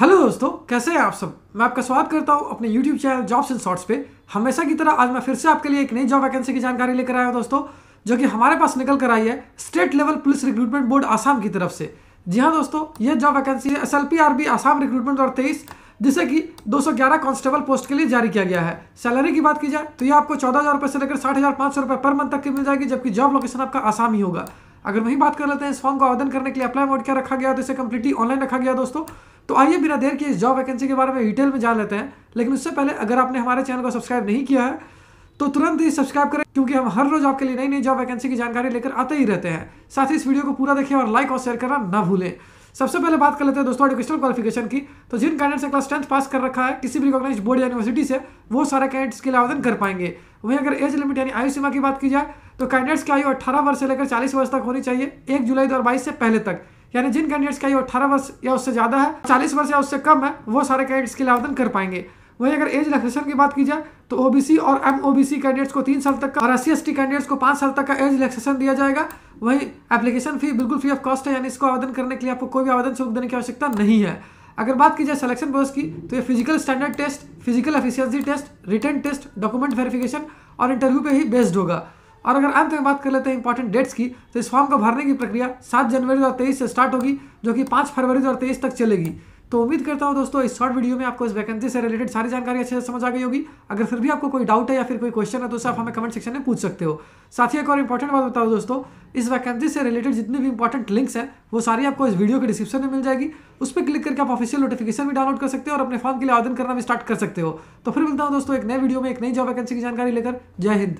hello दोस्तों कैसे हैं आप सब मैं आपका स्वागत करता हूं अपने YouTube channel jobs and shorts पे हमेशा की तरह आज मैं फिर से आपके लिए एक नई जॉब वैकेंसी की जानकारी लेकर आया हूं दोस्तों जो कि हमारे पास निकल कर आई है state level police recruitment board Assam की तरफ से जी हाँ दोस्तों यह जॉब वैकेंसी है एस एल आसाम रिक्रूटमेंट और तेईस जिसे कि 211 कांस्टेबल पोस्ट के लिए जारी किया गया है सैलरी की बात की जाए तो ये आपको चौदह हज़ार रुपये से लेकर साठ हज़ार पाँच सौ रुपये पर मंथ तक की मिल जाएगी जबकि जॉब लोकेशन आपका आसाम ही होगा अगर वही बात कर लेते हैं इस फॉर्म को आवेदन करने के लिए अप्लाई मोड क्या रखा गया तो इसे कंप्लीटली ऑनलाइन रखा गया दोस्तों तो आइए बिना देर के इस जॉब वैकेंसी के बारे में डिटेल में जान लेते हैं लेकिन उससे पहले अगर आपने हमारे चैनल को सब्सक्राइब नहीं किया है तो तुरंत ही सब्सक्राइब करें क्योंकि हम हर रोज आपके लिए नई नई जॉब वैकेंसी की जानकारी लेकर आते ही रहते हैं साथ ही इस वीडियो को पूरा देखिए और लाइक और शेयर करना ना भूलें सबसे पहले बात कर लेते हैं दोस्तों एडुकेशनल क्वालिफिकेशन की तो जिन कैंडिडेट से क्लास टेंथ पास कर रखा है किसी भी रिकॉग्नाइज बोर्ड यूनिवर्सिटी से वो सारे कैंडिडेट्स के लिए आवेदन कर पाएंगे वहीं अगर एज लिमिट यानी आयु सीमा की बात की जाए तो कैंडिडेट्स की आयु अट्ठारह वर्ष से लेकर चालीस वर्ष तक होनी चाहिए एक जुलाई दो से पहले तक यानी जिन कैंडिडेट्स की आयु अट्ठारह वर्ष या उससे ज़्यादा है चालीस वर्ष या उससे कम है वो सारे कैंडिडेट्स के लिए आवेदन कर पाएंगे वहीं अगर एज रिलेक्सेशन की बात की जाए तो ओबीसी और एम ओबीसी कैंडिडेट्स को तीन साल तक का और एस सी कैंडिडेट्स को पांच साल तक का एज रिलेक्सेशन दिया जाएगा वहीं एप्लीकेशन फी बिल्कुल फ्री ऑफ कॉस्ट है यानी इसको आवेदन करने के लिए आपको कोई भी आवेदन शुल्क देने की आवश्यकता नहीं है अगर बात की जाए सिलेक्शन प्रोसेस की तो ये physical standard test physical efficiency test written test document verification और इंटरव्यू पे ही बेस्ड होगा और अगर अंत में बात कर लेते हैं इंपॉर्टेंट डेट्स की तो इस फॉर्म को भरने की प्रक्रिया सात जनवरी दो से स्टार्ट होगी जो कि पाँच फरवरी दो तक चलेगी तो उम्मीद करता हूँ दोस्तों इस शॉर्ट वीडियो में आपको इस वैकेंसी से रिलेटेड सारी जानकारी अच्छे से समझ आ गई होगी अगर फिर भी आपको कोई डाउट है या फिर कोई क्वेश्चन है तो आप हमें कमेंट सेक्शन में पूछ सकते हो साथ ही एक और इंपॉर्टेंट बात बताओ दोस्तों इस वैकेंसी से रिलेटेड जितने भी इंपॉर्टेंट लिंक्स हैं वो सारी आपको इस वीडियो के डिस्क्रिप्शन में मिल जाएगी उस पर क्लिक करके आप ऑफिशियल नोटिफिकेशन भी डाउनलोड कर सकते हो और अपने फॉर्म के लिए आवेदन करना भी स्टार्ट कर सकते हो तो फिर मिलता हूँ दोस्तों एक नए वीडियो में एक नई जॉब वैकेंसी की जानकारी लेकर जय हिंद